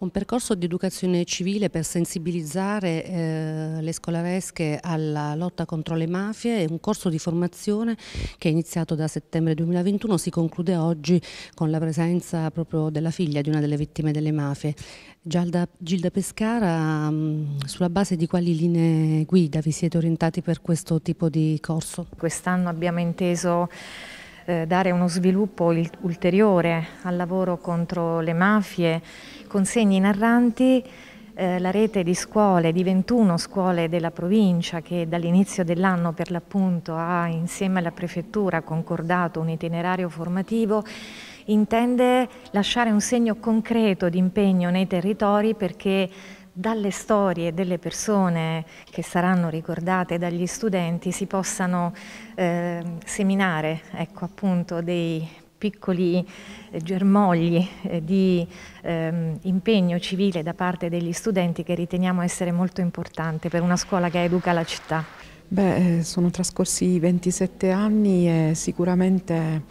un percorso di educazione civile per sensibilizzare eh, le scolaresche alla lotta contro le mafie e un corso di formazione che è iniziato da settembre 2021, si conclude oggi con la presenza proprio della figlia di una delle vittime delle mafie. Gialda, Gilda Pescara, mm, sulla base di quali linee guida vi siete orientati per questo tipo di corso? Quest'anno abbiamo inteso eh, dare uno sviluppo ulteriore al lavoro contro le mafie, Con segni narranti eh, la rete di scuole, di 21 scuole della provincia che dall'inizio dell'anno per l'appunto ha insieme alla prefettura concordato un itinerario formativo intende lasciare un segno concreto di impegno nei territori perché dalle storie delle persone che saranno ricordate dagli studenti si possano eh, seminare ecco, appunto, dei piccoli eh, germogli eh, di ehm, impegno civile da parte degli studenti che riteniamo essere molto importante per una scuola che educa la città. Beh, eh, sono trascorsi 27 anni e sicuramente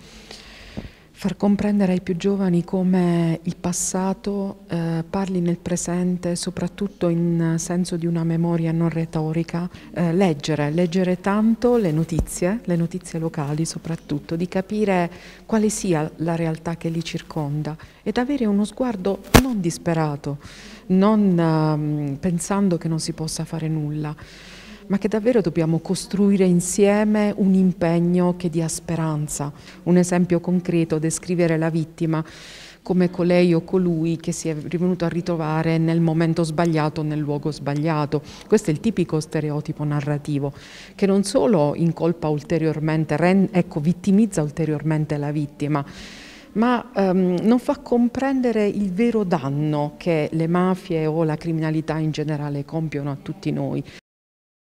Far comprendere ai più giovani come il passato eh, parli nel presente, soprattutto in senso di una memoria non retorica, eh, leggere, leggere tanto le notizie, le notizie locali soprattutto, di capire quale sia la realtà che li circonda ed avere uno sguardo non disperato, non eh, pensando che non si possa fare nulla ma che davvero dobbiamo costruire insieme un impegno che dia speranza. Un esempio concreto, descrivere la vittima come colei o colui che si è venuto a ritrovare nel momento sbagliato, nel luogo sbagliato. Questo è il tipico stereotipo narrativo che non solo incolpa ulteriormente, ecco, vittimizza ulteriormente la vittima, ma ehm, non fa comprendere il vero danno che le mafie o la criminalità in generale compiono a tutti noi.